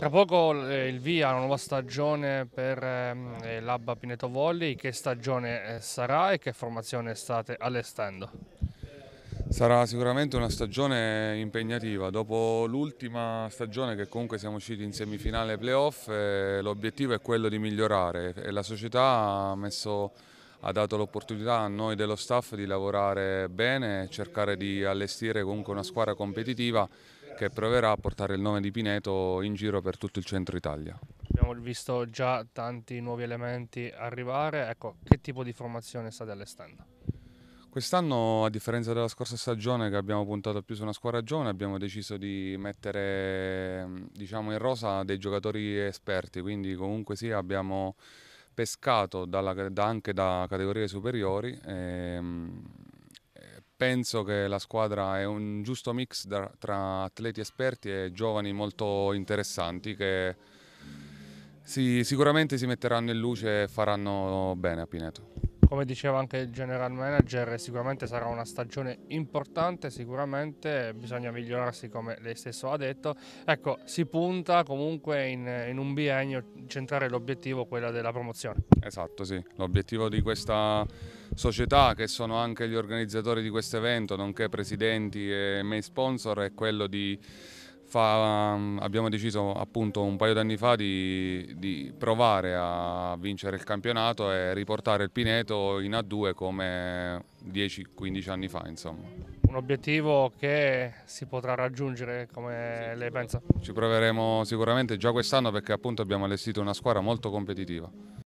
Tra poco eh, il via alla nuova stagione per ehm, eh, l'Abba Pineto Volley, che stagione eh, sarà e che formazione state allestendo? Sarà sicuramente una stagione impegnativa, dopo l'ultima stagione che comunque siamo usciti in semifinale playoff eh, l'obiettivo è quello di migliorare e la società ha, messo, ha dato l'opportunità a noi dello staff di lavorare bene, cercare di allestire comunque una squadra competitiva che proverà a portare il nome di Pineto in giro per tutto il centro Italia. Abbiamo visto già tanti nuovi elementi arrivare, ecco, che tipo di formazione state allestendo? Quest'anno, a differenza della scorsa stagione che abbiamo puntato più su una squadra giovane, abbiamo deciso di mettere diciamo, in rosa dei giocatori esperti, quindi comunque sì abbiamo pescato dalla, da anche da categorie superiori. E, ehm, penso che la squadra è un giusto mix da, tra atleti esperti e giovani molto interessanti che si, sicuramente si metteranno in luce e faranno bene a Pineto come diceva anche il general manager, sicuramente sarà una stagione importante, sicuramente bisogna migliorarsi come lei stesso ha detto. Ecco, si punta comunque in, in un biennio centrare l'obiettivo, quella della promozione. Esatto, sì. L'obiettivo di questa società, che sono anche gli organizzatori di questo evento, nonché presidenti e main sponsor, è quello di Fa, um, abbiamo deciso appunto un paio d'anni fa di, di, provare a vincere il campionato e riportare il Pineto in A2 come 10-15 anni fa insomma. Un obiettivo che si potrà raggiungere come sì, lei pensa? Ci proveremo sicuramente già quest'anno perché appunto abbiamo allestito una squadra molto competitiva.